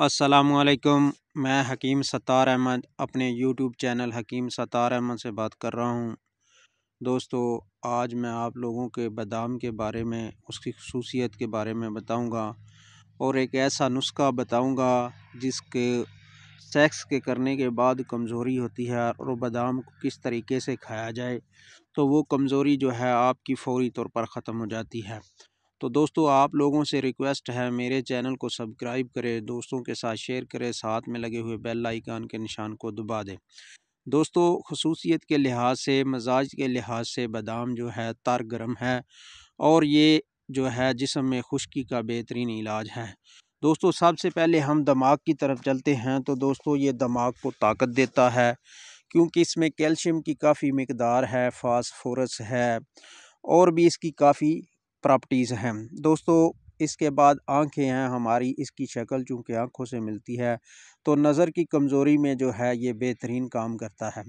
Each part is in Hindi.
असलकम मैं हकीम सतार अहमद अपने यूट्यूब चैनल हकीम सतार अहमद से बात कर रहा हूँ दोस्तों आज मैं आप लोगों के बादाम के बारे में उसकी खसूसियत के बारे में बताऊँगा और एक ऐसा नुस्खा बताऊँगा जिसके सेक्स के करने के बाद कमज़ोरी होती है और बादाम को किस तरीके से खाया जाए तो वो कमज़ोरी जो है आपकी फ़ौरी तौर पर ख़त्म हो जाती है तो दोस्तों आप लोगों से रिक्वेस्ट है मेरे चैनल को सब्सक्राइब करें दोस्तों के साथ शेयर करें साथ में लगे हुए बेल आइकान के निशान को दबा दें दोस्तों खसूसियत के लिहाज से मजाज के लिहाज से बादाम जो है तर गर्म है और ये जो है जिसम में खुश्की का बेहतरीन इलाज है दोस्तों सबसे पहले हम दिमाग की तरफ चलते हैं तो दोस्तों ये दिमाग को ताकत देता है क्योंकि इसमें कैल्शियम की काफ़ी मकदार है फास्फोरस है और भी इसकी काफ़ी प्रॉपर्टीज़ हैं दोस्तों इसके बाद आंखें हैं हमारी इसकी शक्ल चूँकि आँखों से मिलती है तो नज़र की कमज़ोरी में जो है ये बेहतरीन काम करता है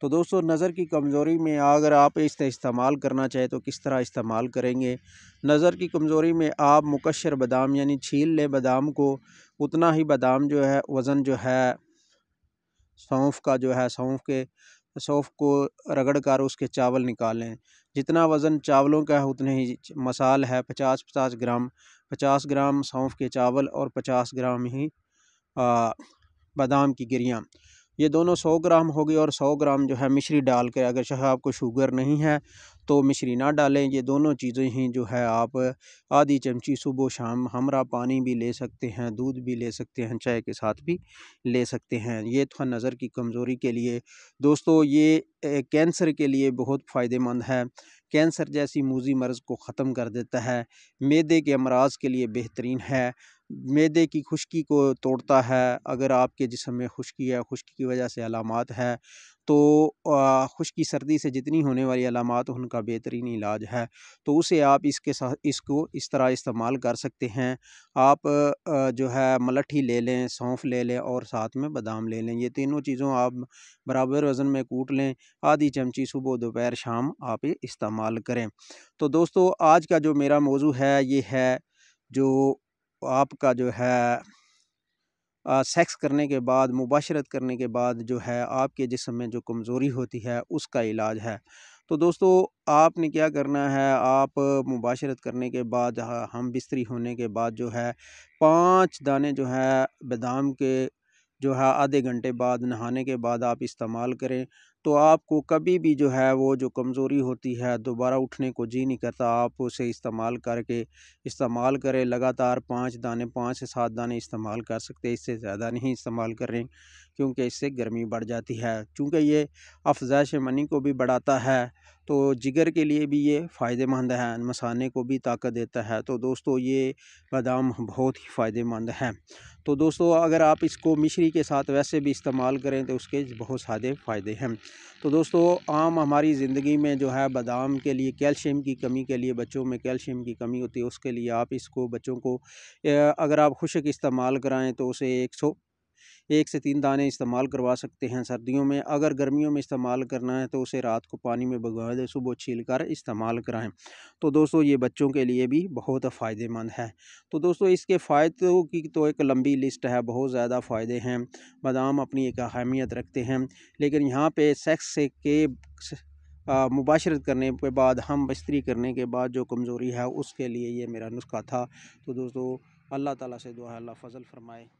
तो दोस्तों नज़र की कमज़ोरी में अगर आप इस इस्तेमाल करना चाहें तो किस तरह इस्तेमाल करेंगे नज़र की कमज़ोरी में आप मुकशर बादाम यानी छील लें बादाम को उतना ही बादाम जो है वज़न जो है सौंफ का जो है सौंफ के सौंफ को रगड़ कर उसके चावल निकालें जितना वज़न चावलों का है उतने ही मसाल है पचास पचास ग्राम पचास ग्राम सौंफ के चावल और पचास ग्राम ही बादाम की गिरियाँ ये दोनों सौ ग्राम होगी और सौ ग्राम जो है मिश्री डाल के अगर चाहे आपको शुगर नहीं है तो मिश्री ना डालें ये दोनों चीज़ें ही जो है आप आधी चमची सुबह शाम हमरा पानी भी ले सकते हैं दूध भी ले सकते हैं चाय के साथ भी ले सकते हैं ये था तो नज़र की कमज़ोरी के लिए दोस्तों ये कैंसर के लिए बहुत फ़ायदेमंद है कैंसर जैसी मूजी मर्ज़ को ख़त्म कर देता है मैदे के अमराज के लिए बेहतरीन है मैदे की खुश्की को तोड़ता है अगर आपके जिसम में खुश्की है खुश्की की वजह से अलामत है तो खुश्की सर्दी से जितनी होने वाली अलामत उनका बेहतरीन इलाज है तो उसे आप इसके साथ इसको इस तरह इस्तेमाल कर सकते हैं आप जो है मलठी ले लें सौंफ ले लें और साथ में बादाम ले लें ये तीनों चीज़ों आप बराबर वज़न में कूट लें आधी चमची सुबह दोपहर शाम आप इस्तेमाल करें तो दोस्तों आज का जो मेरा मौजू है ये है जो आपका जो है सेक्स करने के बाद मुबाशरत करने के बाद जो है आपके जिसम में जो कमज़ोरी होती है उसका इलाज है तो दोस्तों आपने क्या करना है आप मुबाशरत करने के बाद हम बिस्तरी होने के बाद जो है पाँच दाने जो है बादाम के जो है आधे घंटे बाद नहाने के बाद आप इस्तेमाल करें तो आपको कभी भी जो है वो जो कमज़ोरी होती है दोबारा उठने को जी नहीं करता आप उसे इस्तेमाल करके इस्तेमाल करें लगातार पाँच दाने पाँच से सात दाने इस्तेमाल कर सकते इससे ज़्यादा नहीं इस्तेमाल करें क्योंकि इससे गर्मी बढ़ जाती है चूँकि ये अफजाइश मनी को भी बढ़ाता है तो जिगर के लिए भी ये फ़ायदेमंद है मसाने को भी ताकत देता है तो दोस्तों ये बादाम बहुत ही फ़ायदेमंद है तो दोस्तों अगर आप इसको मिश्री के साथ वैसे भी इस्तेमाल करें तो उसके बहुत सारे फ़ायदे हैं तो दोस्तों आम हमारी ज़िंदगी में जो है बादाम के लिए कैल्शियम की कमी के लिए बच्चों में कैल्शियम की कमी होती है उसके लिए आप इसको बच्चों को अगर आप खुशक इस्तेमाल कराएँ तो उसे एक सौ एक से तीन दाने इस्तेमाल करवा सकते हैं सर्दियों में अगर गर्मियों में इस्तेमाल करना है तो उसे रात को पानी में भगवा दें सुबह छील कर इस्तेमाल कराएँ तो दोस्तों ये बच्चों के लिए भी बहुत फ़ायदेमंद है तो दोस्तों इसके फ़ायदों की तो एक लंबी लिस्ट है बहुत ज़्यादा फ़ायदे हैं बादाम अपनी एक अहमियत रखते हैं लेकिन यहाँ पर सेक्स से के मुबाशरत करने के बाद हम बस्तरी करने के बाद जो कमज़ोरी है उसके लिए ये मेरा नुस्खा था तो दोस्तों अल्लाह ताला से दुआ अल्लाह फजल फरमाए